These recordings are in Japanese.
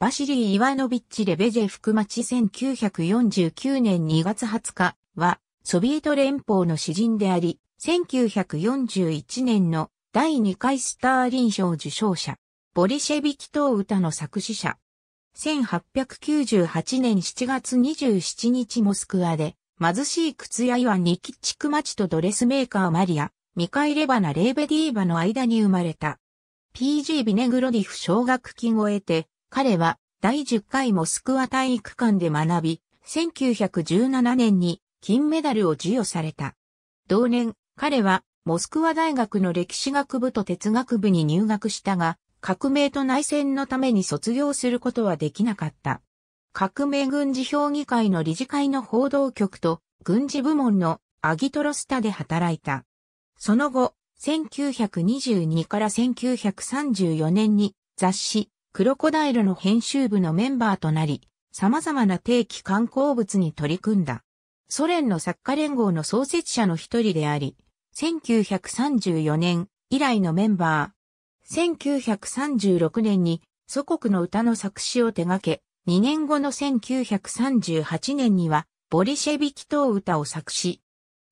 バシリー・イワノビッチ・レベジェ福町1949年2月20日は、ソビエト連邦の詩人であり、1941年の第2回スターリン賞受賞者、ボリシェビキ等歌の作詞者。1898年7月27日モスクワで、貧しい靴屋岩ニキッチクマチとドレスメーカーマリア、ミカイレバナ・レーベディーバの間に生まれた。PG ビネグロディフ奨学金を得て、彼は第10回モスクワ体育館で学び、1917年に金メダルを授与された。同年、彼はモスクワ大学の歴史学部と哲学部に入学したが、革命と内戦のために卒業することはできなかった。革命軍事評議会の理事会の報道局と軍事部門のアギトロスタで働いた。その後、1922から1934年に雑誌クロコダイルの編集部のメンバーとなり、様々な定期観光物に取り組んだ。ソ連の作家連合の創設者の一人であり、1934年以来のメンバー。1936年に祖国の歌の作詞を手掛け、2年後の1938年にはボリシェビキ等歌を作詞。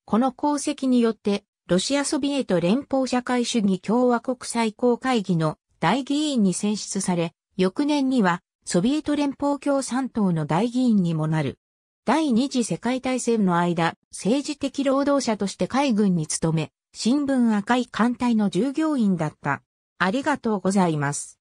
この功績によって、ロシアソビエト連邦社会主義共和国最高会議の大議員に選出され、翌年にはソビエト連邦共産党の大議員にもなる。第二次世界大戦の間、政治的労働者として海軍に勤め、新聞赤い艦隊の従業員だった。ありがとうございます。